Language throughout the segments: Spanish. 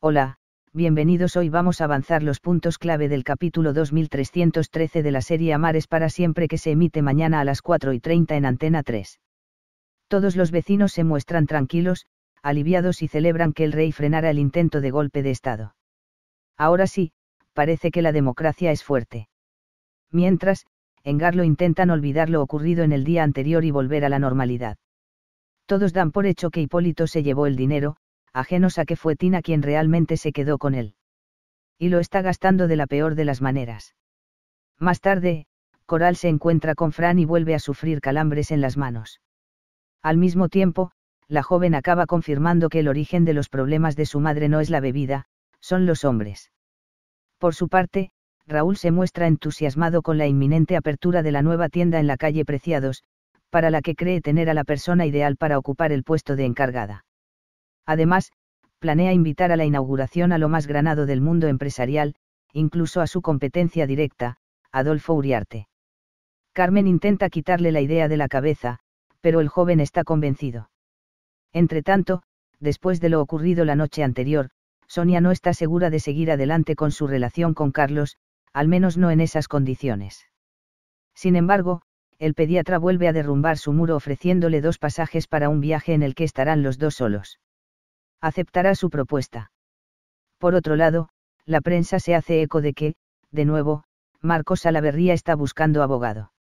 Hola, bienvenidos. Hoy vamos a avanzar los puntos clave del capítulo 2313 de la serie Amares para siempre que se emite mañana a las 4 y 30 en Antena 3. Todos los vecinos se muestran tranquilos, aliviados y celebran que el rey frenara el intento de golpe de Estado. Ahora sí, parece que la democracia es fuerte. Mientras, en Garlo intentan olvidar lo ocurrido en el día anterior y volver a la normalidad. Todos dan por hecho que Hipólito se llevó el dinero, ajenos a que fue Tina quien realmente se quedó con él. Y lo está gastando de la peor de las maneras. Más tarde, Coral se encuentra con Fran y vuelve a sufrir calambres en las manos. Al mismo tiempo, la joven acaba confirmando que el origen de los problemas de su madre no es la bebida, son los hombres. Por su parte, Raúl se muestra entusiasmado con la inminente apertura de la nueva tienda en la calle Preciados, para la que cree tener a la persona ideal para ocupar el puesto de encargada. Además, planea invitar a la inauguración a lo más granado del mundo empresarial, incluso a su competencia directa, Adolfo Uriarte. Carmen intenta quitarle la idea de la cabeza, pero el joven está convencido. Entretanto, después de lo ocurrido la noche anterior, Sonia no está segura de seguir adelante con su relación con Carlos, al menos no en esas condiciones. Sin embargo, el pediatra vuelve a derrumbar su muro ofreciéndole dos pasajes para un viaje en el que estarán los dos solos aceptará su propuesta. Por otro lado, la prensa se hace eco de que, de nuevo, Marcos Alaverría está buscando abogado.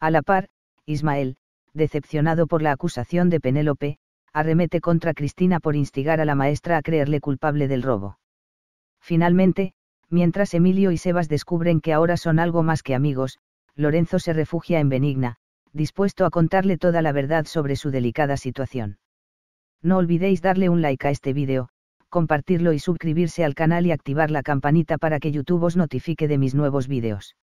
A la par, Ismael, decepcionado por la acusación de Penélope, arremete contra Cristina por instigar a la maestra a creerle culpable del robo. Finalmente, mientras Emilio y Sebas descubren que ahora son algo más que amigos, Lorenzo se refugia en Benigna, dispuesto a contarle toda la verdad sobre su delicada situación. No olvidéis darle un like a este vídeo, compartirlo y suscribirse al canal y activar la campanita para que YouTube os notifique de mis nuevos vídeos.